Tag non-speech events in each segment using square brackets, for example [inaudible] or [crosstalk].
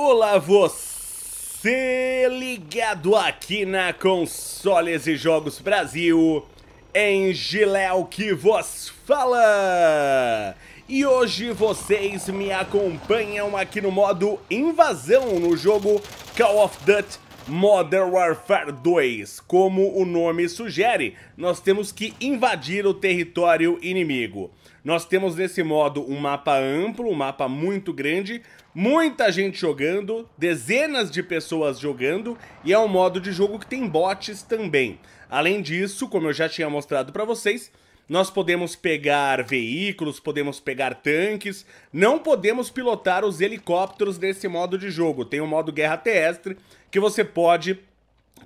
Olá você ligado aqui na Consoles e Jogos Brasil, em Giléu que vos fala! E hoje vocês me acompanham aqui no modo Invasão no jogo Call of Duty Modern Warfare 2. Como o nome sugere, nós temos que invadir o território inimigo. Nós temos nesse modo um mapa amplo, um mapa muito grande, muita gente jogando, dezenas de pessoas jogando, e é um modo de jogo que tem bots também. Além disso, como eu já tinha mostrado para vocês, nós podemos pegar veículos, podemos pegar tanques, não podemos pilotar os helicópteros nesse modo de jogo. Tem um modo guerra terrestre que você pode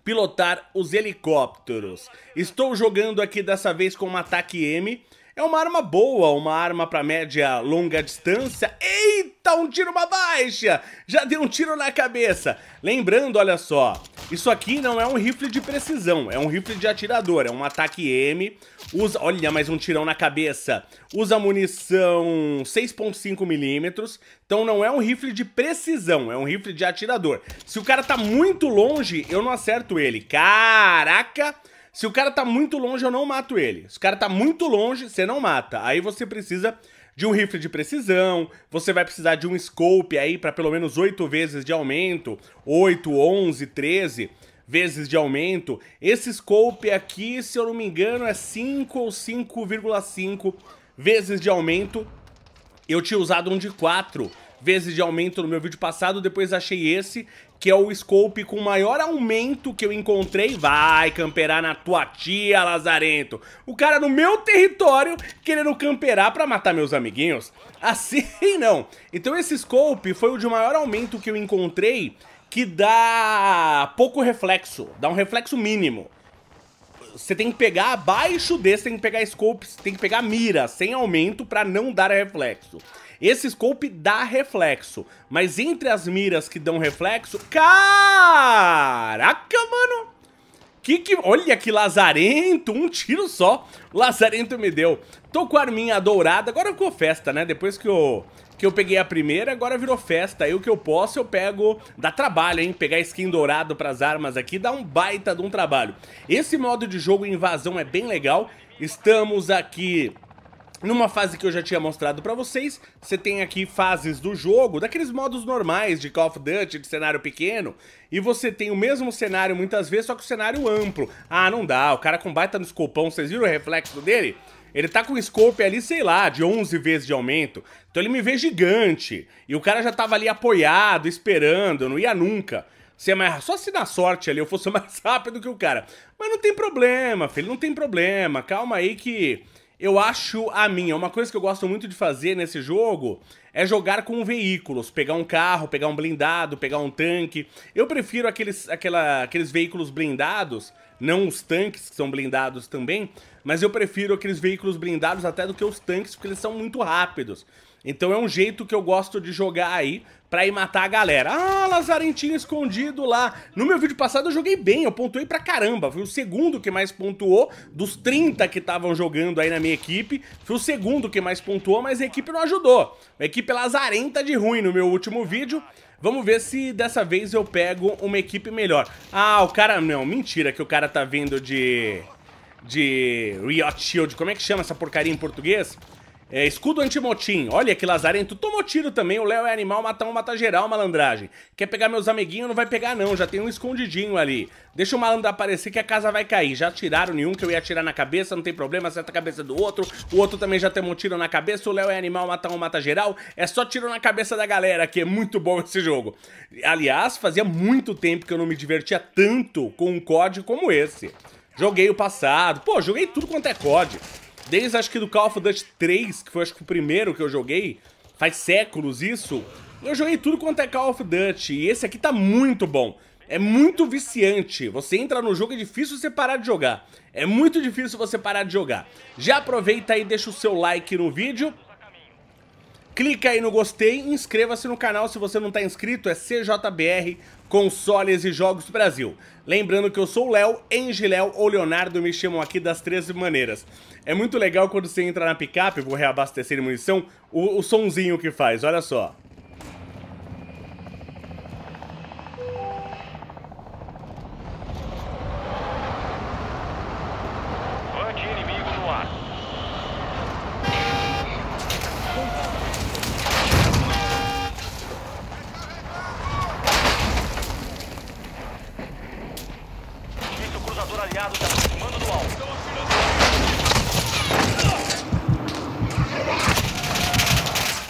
pilotar os helicópteros. Estou jogando aqui dessa vez com um ataque M. É uma arma boa, uma arma para média longa distância. Eita, um tiro uma baixa! Já deu um tiro na cabeça. Lembrando, olha só, isso aqui não é um rifle de precisão, é um rifle de atirador, é um ataque M. Usa, olha, mais um tirão na cabeça. Usa munição 6.5 milímetros. Então não é um rifle de precisão, é um rifle de atirador. Se o cara tá muito longe, eu não acerto ele. Caraca! Se o cara tá muito longe, eu não mato ele. Se o cara tá muito longe, você não mata. Aí você precisa de um rifle de precisão, você vai precisar de um scope aí para pelo menos 8 vezes de aumento, 8, 11, 13 vezes de aumento. Esse scope aqui, se eu não me engano, é 5 ou 5,5 vezes de aumento. Eu tinha usado um de 4 vezes de aumento no meu vídeo passado, depois achei esse, que é o scope com maior aumento que eu encontrei. Vai camperar na tua tia, Lazarento. O cara no meu território querendo camperar pra matar meus amiguinhos. [laughs] Assim não. Então esse scope foi o de maior aumento que eu encontrei, que dá pouco reflexo, dá um reflexo mínimo você tem que pegar abaixo desse, tem que pegar scopes, tem que pegar mira sem aumento para não dar reflexo. Esse scope dá reflexo, mas entre as miras que dão reflexo... Caraca, mano! Que que... Olha que lazarento! Um tiro só! Lazarento me deu. Tô com a arminha dourada. Agora ficou festa, né? Depois que eu... Que eu peguei a primeira, agora virou festa. Aí o que eu posso, eu pego... Dá trabalho, hein? Pegar skin dourado pras armas aqui dá um baita de um trabalho. Esse modo de jogo invasão é bem legal. Estamos aqui numa fase que eu já tinha mostrado pra vocês, você tem aqui fases do jogo, daqueles modos normais de Call of Duty, de cenário pequeno, e você tem o mesmo cenário muitas vezes, só que o cenário amplo. Ah, não dá, o cara com baita no escopão, vocês viram o reflexo dele? Ele tá com o scope ali, sei lá, de 11 vezes de aumento, então ele me vê gigante, e o cara já tava ali apoiado, esperando, não ia nunca ser mais. Só se na sorte ali eu fosse [laughs] mais rápido que o cara. Mas não tem problema, filho, não tem problema. Calma aí que eu acho a minha. Uma coisa que eu gosto muito de fazer nesse jogo é jogar com veículos, pegar um carro, pegar um blindado, pegar um tanque. Eu prefiro aqueles, aquela, aqueles veículos blindados, não os tanques que são blindados também, mas eu prefiro aqueles veículos blindados até do que os tanques, porque eles são muito rápidos. Então é um jeito que eu gosto de jogar aí pra ir matar a galera. Ah, Lazarentinho escondido lá. No meu vídeo passado eu joguei bem, eu pontuei pra caramba. Foi o segundo que mais pontuou dos 30 que estavam jogando aí na minha equipe. Foi o segundo que mais pontuou, mas a equipe não ajudou. A equipe lazarenta de ruim no meu último vídeo. Vamos ver se dessa vez eu pego uma equipe melhor. Ah, o cara... Não, mentira que o cara tá vindo de... De... Riot Shield. Como é que chama essa porcaria em português? É, escudo antimotim. Olha que lazarento. Tomou tiro também. O Léo é animal, mata um, mata geral, malandragem. Quer pegar meus amiguinhos? Não vai pegar não. Já tem um escondidinho ali. Deixa o malandro aparecer que a casa vai cair. Já tiraram nenhum que eu ia atirar na cabeça. Não tem problema. Acerta a cabeça do outro. O outro também já tem um tiro na cabeça. O Léo é animal, mata um, mata geral. É só tiro na cabeça da galera que é muito bom esse jogo. Aliás, fazia muito tempo que eu não me divertia tanto com um COD como esse. Joguei o passado. Pô, joguei tudo quanto é COD desde acho que do Call of Duty 3, que foi acho que o primeiro que eu joguei, faz séculos isso, eu joguei tudo quanto é Call of Duty, e esse aqui tá muito bom. É muito viciante, você entra no jogo, é difícil você parar de jogar. É muito difícil você parar de jogar. Já aproveita aí e deixa o seu like no vídeo, Clica aí no gostei, inscreva-se no canal se você não está inscrito, é CJBR Consoles e Jogos do Brasil. Lembrando que eu sou o Léo, Engiléo ou Leonardo me chamam aqui das 13 maneiras. É muito legal quando você entra na picape, vou reabastecer em munição, o, o sonzinho que faz, olha só. aliado está aproximando do alvo.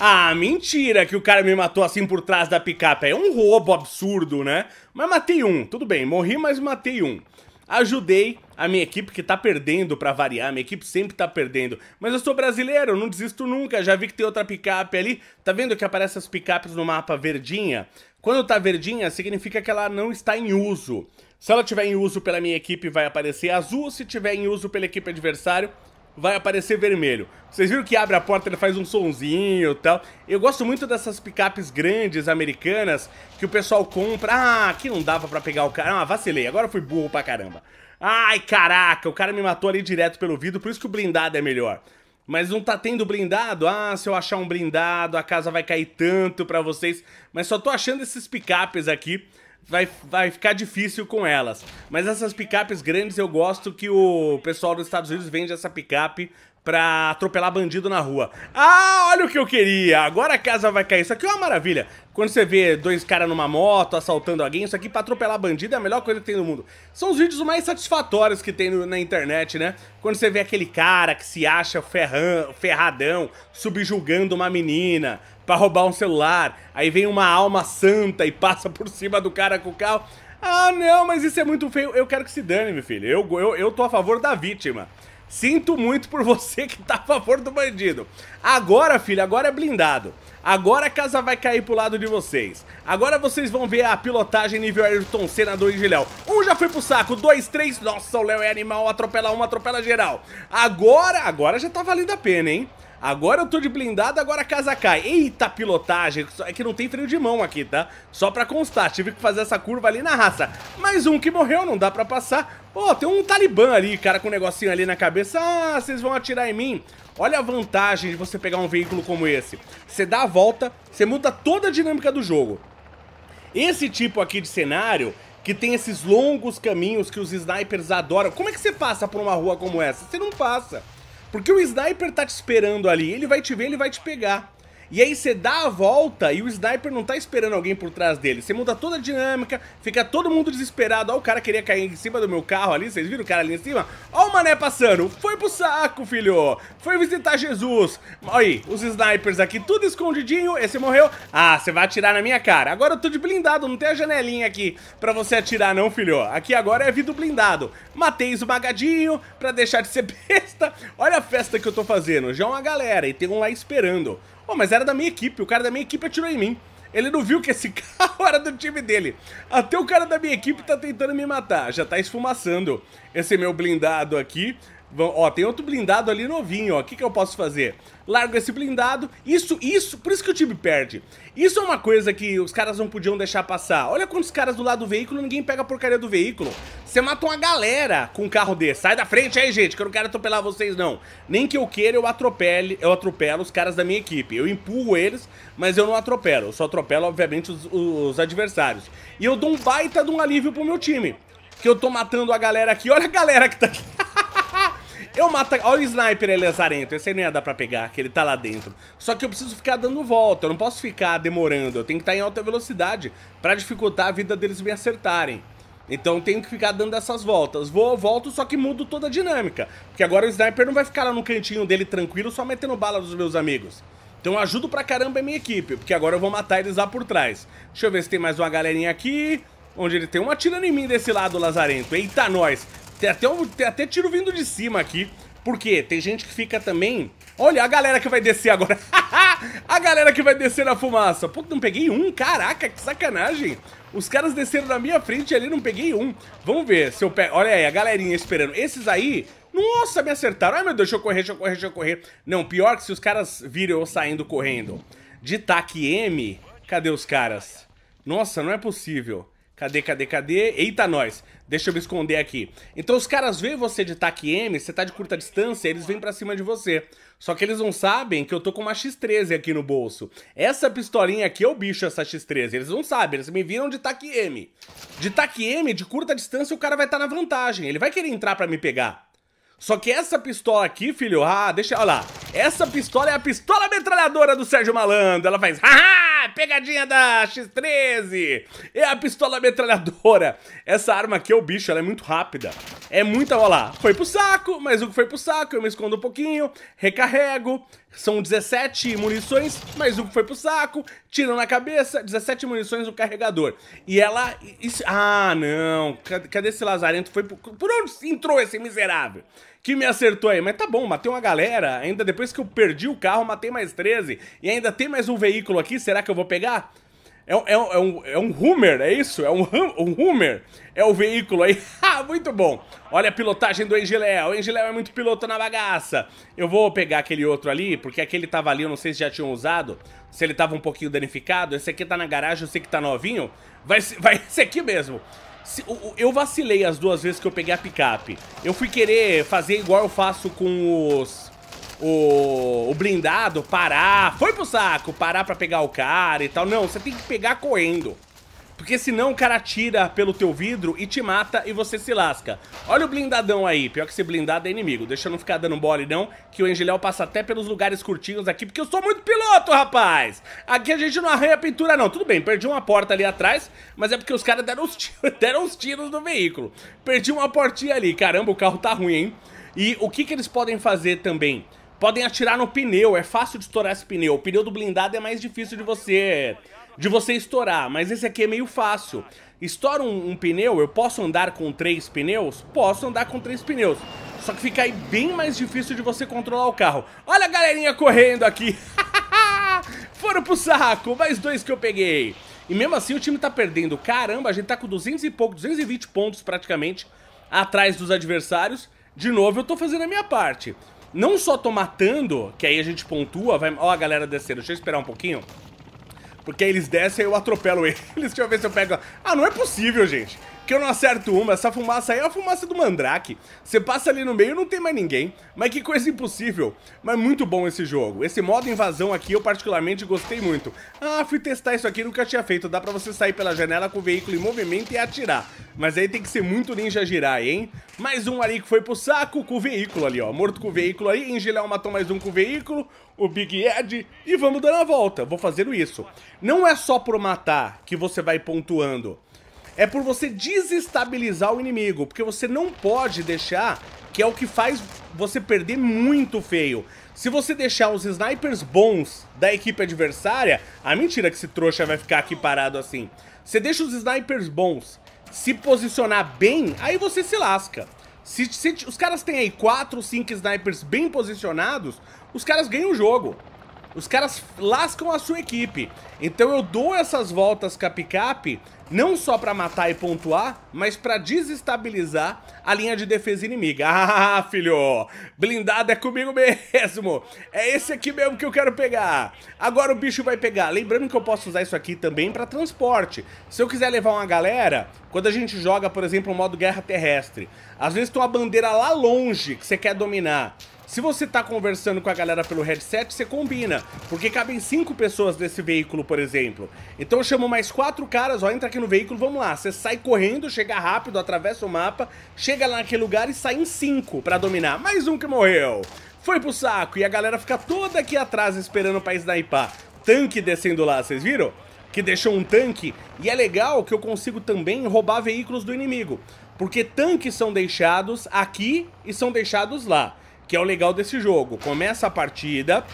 Ah, mentira que o cara me matou assim por trás da picape. É um roubo absurdo, né? Mas matei um, tudo bem, morri, mas matei um. Ajudei a minha equipe que tá perdendo pra variar, minha equipe sempre tá perdendo. Mas eu sou brasileiro, não desisto nunca, já vi que tem outra picape ali. Tá vendo que aparecem as picapes no mapa verdinha? Quando tá verdinha, significa que ela não está em uso. Se ela tiver em uso pela minha equipe, vai aparecer azul. Se tiver em uso pela equipe adversário, vai aparecer vermelho. Vocês viram que abre a porta, ele faz um sonzinho e tal. Eu gosto muito dessas picapes grandes americanas que o pessoal compra. Ah, aqui não dava pra pegar o cara. Ah, vacilei, agora fui burro pra caramba. Ai, caraca, o cara me matou ali direto pelo vidro, por isso que o blindado é melhor. Mas não tá tendo blindado? Ah, se eu achar um blindado, a casa vai cair tanto pra vocês. Mas só tô achando esses picapes aqui vai, vai ficar difícil com elas. Mas essas picapes grandes eu gosto que o pessoal dos Estados Unidos vende essa picape pra atropelar bandido na rua. Ah, olha o que eu queria! Agora a casa vai cair. Isso aqui é uma maravilha. Quando você vê dois caras numa moto assaltando alguém, isso aqui pra atropelar bandido é a melhor coisa que tem no mundo. São os vídeos mais satisfatórios que tem no, na internet, né? Quando você vê aquele cara que se acha ferran, ferradão, subjugando uma menina pra roubar um celular, aí vem uma alma santa e passa por cima do cara com o carro. Ah, não, mas isso é muito feio. Eu quero que se dane, meu filho. Eu, eu, eu tô a favor da vítima. Sinto muito por você que tá a favor do bandido. Agora, filho, agora é blindado. Agora a casa vai cair pro lado de vocês. Agora vocês vão ver a pilotagem nível Ayrton Senna de Léo. Um já foi pro saco, dois, três... Nossa, o Léo é animal, atropela um, atropela geral. Agora, agora já tá valendo a pena, hein? Agora eu tô de blindado, agora a casa cai. Eita, pilotagem. É que não tem freio de mão aqui, tá? Só pra constar, tive que fazer essa curva ali na raça. Mais um que morreu, não dá pra passar. Pô, oh, tem um talibã ali, cara, com um negocinho ali na cabeça. Ah, vocês vão atirar em mim. Olha a vantagem de você pegar um veículo como esse. Você dá a volta, você muda toda a dinâmica do jogo. Esse tipo aqui de cenário, que tem esses longos caminhos que os snipers adoram. Como é que você passa por uma rua como essa? Você não passa. Porque o sniper tá te esperando ali, ele vai te ver, ele vai te pegar. E aí você dá a volta e o sniper não tá esperando alguém por trás dele. Você muda toda a dinâmica, fica todo mundo desesperado. Ó, o cara queria cair em cima do meu carro ali, vocês viram o cara ali em cima? Ó o mané passando, foi pro saco, filho! Foi visitar Jesus! Aí, os snipers aqui, tudo escondidinho, esse morreu. Ah, você vai atirar na minha cara. Agora eu tô de blindado, não tem a janelinha aqui pra você atirar não, filho. Aqui agora é vidro blindado. Matei esmagadinho pra deixar de ser [laughs] besta. Olha a festa que eu tô fazendo, já é uma galera e tem um lá esperando. Pô, mas era da minha equipe, o cara da minha equipe atirou em mim. Ele não viu que esse [laughs] carro era do time dele. Até o cara da minha equipe tá tentando me matar. Já tá esfumaçando esse meu blindado aqui. Ó, tem outro blindado ali novinho, ó. O que, que eu posso fazer? Largo esse blindado. Isso, isso... Por isso que o time perde. Isso é uma coisa que os caras não podiam deixar passar. Olha quantos caras do lado do veículo, ninguém pega a porcaria do veículo. Você mata uma galera com um carro desse. Sai da frente aí, gente, que eu não quero atropelar vocês, não. Nem que eu queira, eu atropele... Eu atropelo os caras da minha equipe. Eu empurro eles, mas eu não atropelo. Eu só atropelo, obviamente, os, os adversários. E eu dou um baita de um alívio pro meu time. Que eu tô matando a galera aqui. Olha a galera que tá aqui. Eu mato... Olha o sniper, ele é Esse aí não ia dar pra pegar, que ele tá lá dentro. Só que eu preciso ficar dando volta. Eu não posso ficar demorando. Eu tenho que estar tá em alta velocidade pra dificultar a vida deles me acertarem. Então tenho que ficar dando essas voltas. Vou, volto, só que mudo toda a dinâmica. Porque agora o sniper não vai ficar lá no cantinho dele tranquilo, só metendo bala dos meus amigos. Então eu ajudo pra caramba a minha equipe, porque agora eu vou matar eles lá por trás. Deixa eu ver se tem mais uma galerinha aqui. Onde ele tem uma tira em mim desse lado, Lazarento. Eita, nós! Tem até, um, tem até tiro vindo de cima aqui. Porque tem gente que fica também... Olha, a galera que vai descer agora. [laughs] a galera que vai descer na fumaça. Pô, não peguei um. Caraca, que sacanagem. Os caras desceram na minha frente ali, não peguei um. Vamos ver se eu pego... Olha aí, a galerinha esperando. Esses aí... Nossa, me acertaram. Ai, meu Deus, deixa eu correr, deixa eu correr, deixa eu correr. Não, pior que se os caras viram eu saindo correndo. De TAC M... Cadê os caras? Nossa, não é possível. Cadê, cadê, cadê? Eita, nós. Deixa eu me esconder aqui. Então os caras veem você de TAC M, você tá de curta distância, eles vêm para cima de você. Só que eles não sabem que eu tô com uma X13 aqui no bolso. Essa pistolinha aqui é o bicho, essa X13. Eles não sabem, eles me viram de TAC M. De TAC M, de curta distância, o cara vai estar tá na vantagem. Ele vai querer entrar para me pegar. Só que essa pistola aqui, filho, ah, deixa, olha lá. Essa pistola é a pistola metralhadora do Sérgio Malandro. Ela faz, haha! pegadinha da X13! É a pistola metralhadora! Essa arma aqui, é o bicho, ela é muito rápida. É muita, olha lá, foi pro saco, mas o que foi pro saco, eu me escondo um pouquinho, recarrego, são 17 munições, mas um foi pro saco, tira na cabeça, 17 munições no carregador. E ela... Isso, ah, não. Cadê esse lazarento? Foi por onde entrou esse miserável? que me acertou aí. Mas tá bom, matei uma galera. Ainda depois que eu perdi o carro, matei mais 13. E ainda tem mais um veículo aqui, será que eu vou pegar? É, é, é, um, é um rumor é isso? É um, hum, um rumor É o veículo aí. [laughs] Ah, muito bom. Olha a pilotagem do Engiléu. O Engiléu é muito piloto na bagaça. Eu vou pegar aquele outro ali, porque aquele tava ali, eu não sei se já tinham usado. Se ele tava um pouquinho danificado. Esse aqui tá na garagem, eu sei que tá novinho. Vai, vai [laughs] esse aqui mesmo. Se, o, eu vacilei as duas vezes que eu peguei a picape. Eu fui querer fazer igual eu faço com os o, o blindado parar, foi pro saco, parar pra pegar o cara e tal. Não, você tem que pegar correndo. Porque senão o cara tira pelo teu vidro e te mata e você se lasca. Olha o blindadão aí. Pior que esse blindado é inimigo. Deixa eu não ficar dando mole não, que o Engelhão passa até pelos lugares curtinhos aqui, porque eu sou muito piloto, rapaz! Aqui a gente não arranha pintura não. Tudo bem, perdi uma porta ali atrás, mas é porque os caras deram, os tiros, [laughs] deram os tiros no veículo. Perdi uma portinha ali. Caramba, o carro tá ruim, hein? E o que, que eles podem fazer também? Podem atirar no pneu, é fácil de estourar esse pneu. O pneu do blindado é mais difícil de você de você estourar, mas esse aqui é meio fácil. Estoura um, um, pneu, eu posso andar com três pneus? Posso andar com três pneus. Só que fica aí bem mais difícil de você controlar o carro. Olha a galerinha correndo aqui. [laughs] Foram pro saco, mais dois que eu peguei. E mesmo assim o time tá perdendo. Caramba, a gente tá com 200 e pouco, 220 pontos praticamente atrás dos adversários. De novo, eu tô fazendo a minha parte. Não só tô matando, que aí a gente pontua, vai... Ó a galera descendo, deixa eu esperar um pouquinho. Porque aí eles descem e eu atropelo [laughs] eles. Deixa eu ver se eu pego... Ah, não é possível, gente que eu não acerto uma. Essa fumaça aí é a fumaça do Mandrake. Você passa ali no meio e não tem mais ninguém. Mas que coisa impossível. Mas muito bom esse jogo. Esse modo invasão aqui eu particularmente gostei muito. Ah, fui testar isso aqui, nunca tinha feito. Dá pra você sair pela janela com o veículo em movimento e atirar. Mas aí tem que ser muito ninja girar, hein? Mais um ali que foi pro saco com o veículo ali, ó. Morto com o veículo aí. Engelhão matou mais um com o veículo. O Big Ed. E vamos dando a volta. Vou fazendo isso. Não é só por matar que você vai pontuando é por você desestabilizar o inimigo, porque você não pode deixar, que é o que faz você perder muito feio. Se você deixar os snipers bons da equipe adversária, a mentira que esse trouxa vai ficar aqui parado assim. Você deixa os snipers bons se posicionar bem, aí você se lasca. Se, se os caras têm aí 4, 5 snipers bem posicionados, os caras ganham o jogo os caras lascam a sua equipe. Então eu dou essas voltas cap-cap não só para matar e pontuar, mas para desestabilizar a linha de defesa inimiga. [laughs] Ah, filho, blindado é comigo mesmo. É esse aqui mesmo que eu quero pegar. Agora o bicho vai pegar. Lembrando que eu posso usar isso aqui também para transporte. Se eu quiser levar uma galera, quando a gente joga, por exemplo, o modo guerra terrestre, às vezes tem uma bandeira lá longe que você quer dominar. Se você tá conversando com a galera pelo headset, você combina, porque cabem cinco pessoas nesse veículo, por exemplo. Então eu chamo mais quatro caras, ó, entra aqui no veículo, vamos lá. Você sai correndo, chega rápido, atravessa o mapa, chega lá naquele lugar e sai em cinco para dominar. Mais um que morreu. Foi pro saco e a galera fica toda aqui atrás esperando pra sniper. Tanque descendo lá, vocês viram? que deixou um tanque, e é legal que eu consigo também roubar veículos do inimigo, porque tanques são deixados aqui e são deixados lá que é o legal desse jogo. Começa a partida,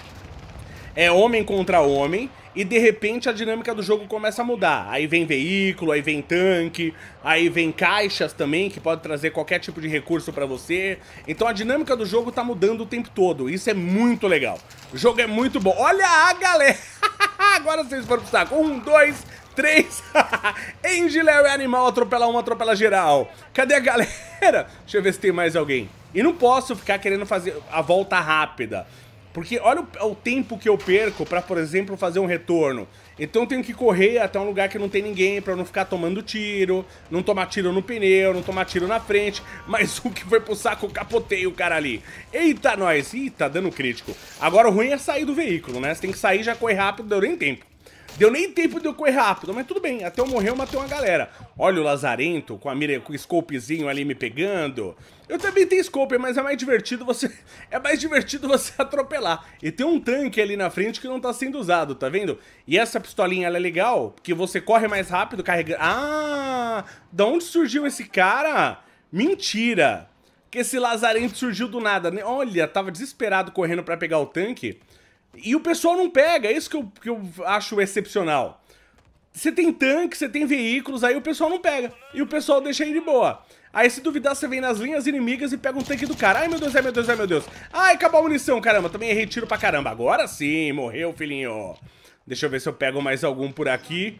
é homem contra homem, e de repente a dinâmica do jogo começa a mudar. Aí vem veículo, aí vem tanque, aí vem caixas também, que pode trazer qualquer tipo de recurso para você. Então a dinâmica do jogo tá mudando o tempo todo, isso é muito legal. O jogo é muito bom. Olha a galera! [laughs] Agora vocês foram pro saco. Um, dois, três. [laughs] Angel é animal, atropela um, atropela geral. Cadê a galera? [laughs] Deixa eu ver se tem mais alguém. E não posso ficar querendo fazer a volta rápida. Porque olha o, o tempo que eu perco para, por exemplo, fazer um retorno. Então eu tenho que correr até um lugar que não tem ninguém para não ficar tomando tiro, não tomar tiro no pneu, não tomar tiro na frente. [laughs] Mas o que foi pro saco, capotei o cara ali. Eita, nós! Ih, tá dando crítico. Agora o ruim é sair do veículo, né? Você tem que sair já correr rápido, deu nem tempo. Deu nem tempo de eu correr rápido, mas tudo bem. Até eu morrer eu matei uma galera. Olha o Lazarento com a mira com o scopezinho ali me pegando. Eu também tenho scope, mas é mais divertido você [laughs] é mais divertido você [laughs] atropelar. E tem um tanque ali na frente que não tá sendo usado, tá vendo? E essa pistolinha é legal, porque você corre mais rápido carregando. Ah! Da onde surgiu esse cara? Mentira! Que esse lazarento surgiu do nada. Né? Olha, tava desesperado correndo para pegar o tanque. E o pessoal não pega, é isso que eu, que eu acho excepcional. Você tem tanque, você tem veículos, aí o pessoal não pega. E o pessoal deixa aí de boa. Aí se duvidar, você vem nas linhas inimigas e pega um tanque do cara. Ai, meu Deus, ai, meu Deus, ai, meu Deus. Ai, acabou a munição, caramba. Também errei tiro pra caramba. Agora sim, morreu, filhinho. Deixa eu ver se eu pego mais algum por aqui.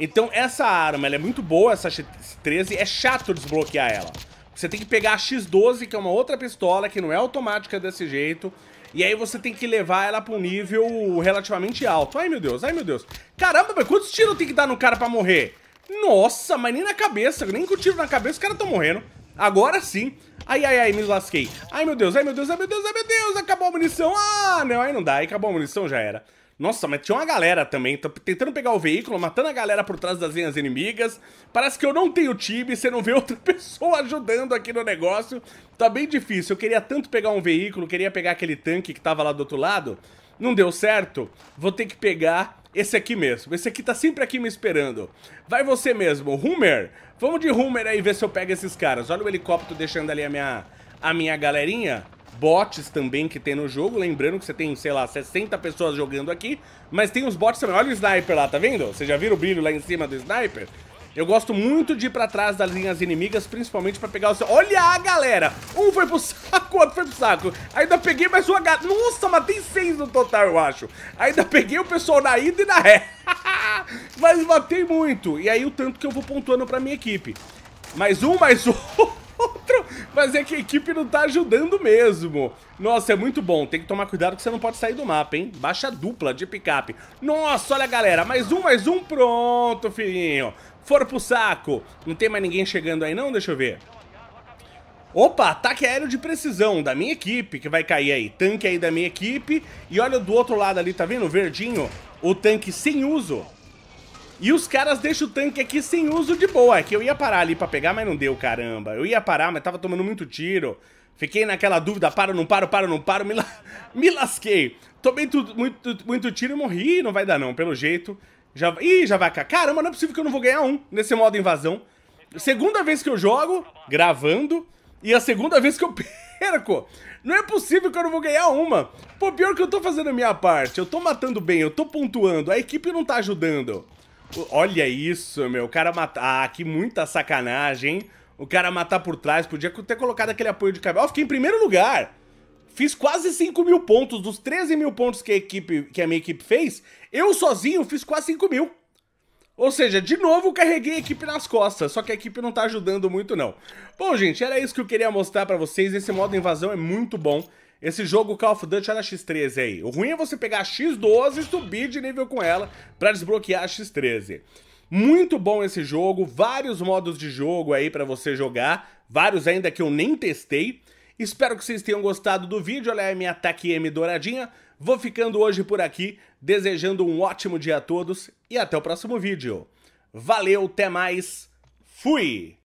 Então, essa arma, ela é muito boa, essa X 13. É chato desbloquear ela. Você tem que pegar a X12, que é uma outra pistola, que não é automática desse jeito. E aí você tem que levar ela pra um nível relativamente alto. Ai, meu Deus, ai, meu Deus. Caramba, mas quantos tiros tem que dar no cara pra morrer? Nossa, mas nem na cabeça, nem com tiro na cabeça, os caras tão morrendo. Agora sim. Ai, ai, ai, me lasquei. Ai, meu Deus, ai, meu Deus, ai, meu Deus, ai, meu Deus, acabou a munição. Ah, não, aí não dá, aí acabou a munição, já era. Nossa, mas tinha uma galera também, tentando pegar o veículo, matando a galera por trás das linhas inimigas. Parece que eu não tenho time, você não vê outra [laughs] pessoa ajudando aqui no negócio. Tá bem difícil, eu queria tanto pegar um veículo, queria pegar aquele tanque que tava lá do outro lado. Não deu certo, vou ter que pegar esse aqui mesmo. Esse aqui tá sempre aqui me esperando. Vai você mesmo, Hummer. Vamos de Hummer aí ver se eu pego esses caras. Olha o helicóptero deixando ali a minha, a minha galerinha bots também que tem no jogo. Lembrando que você tem, sei lá, 60 pessoas jogando aqui, mas tem os bots também. Olha o sniper lá, tá vendo? Você já viu o brilho lá em cima do sniper? Eu gosto muito de ir pra trás das linhas inimigas, principalmente pra pegar o seu... Olha a galera! Um foi pro [laughs] saco, outro foi pro saco. Ainda peguei mais uma... Nossa, matei seis no total, eu acho. Ainda peguei o pessoal na ida e na ré. [laughs] Mas matei muito. E aí o tanto que eu vou pontuando pra minha equipe. Mais um, mais um... [laughs] Mas é que a equipe não tá ajudando mesmo. Nossa, é muito bom. Tem que tomar cuidado que você não pode sair do mapa, hein? Baixa dupla de picape. Nossa, olha, galera. Mais um, mais um. Pronto, filhinho. Foram pro saco. Não tem mais ninguém chegando aí, não? Deixa eu ver. Opa, ataque aéreo de precisão da minha equipe que vai cair aí. Tanque aí da minha equipe. E olha do outro lado ali, tá vendo? O verdinho. O tanque sem uso e os caras deixam o tanque aqui sem uso de boa, é que eu ia parar ali pra pegar, mas não deu, caramba. Eu ia parar, mas tava tomando muito tiro. Fiquei naquela dúvida, paro, não paro, paro, não paro, me, la... [laughs] me lasquei. Tomei tudo, muito, muito tiro e morri, não vai dar não, pelo jeito. Já... Ih, já vai cá. Caramba, não é possível que eu não vou ganhar um nesse modo invasão. Segunda vez que eu jogo, gravando, e a segunda vez que eu [laughs] perco. Não é possível que eu não vou ganhar uma. Pô, pior que eu tô fazendo a minha parte, eu tô matando bem, eu tô pontuando, a equipe não tá ajudando. Olha isso, meu. O cara matar. Ah, que muita sacanagem, hein? O cara matar por trás. Podia ter colocado aquele apoio de cabelo. Ó, fiquei em primeiro lugar. Fiz quase 5 mil pontos. Dos 13 mil pontos que a, equipe, que a minha equipe fez, eu sozinho fiz quase 5 mil. Ou seja, de novo carreguei a equipe nas costas, só que a equipe não tá ajudando muito não. Bom, gente, era isso que eu queria mostrar pra vocês, esse modo invasão é muito bom esse jogo Call of Duty olha a X13 aí. O ruim é você pegar a X12 e subir de nível com ela para desbloquear a X13. Muito bom esse jogo, vários modos de jogo aí para você jogar, vários ainda que eu nem testei. Espero que vocês tenham gostado do vídeo, olha a minha Taki M douradinha. Vou ficando hoje por aqui, desejando um ótimo dia a todos e até o próximo vídeo. Valeu, até mais, fui!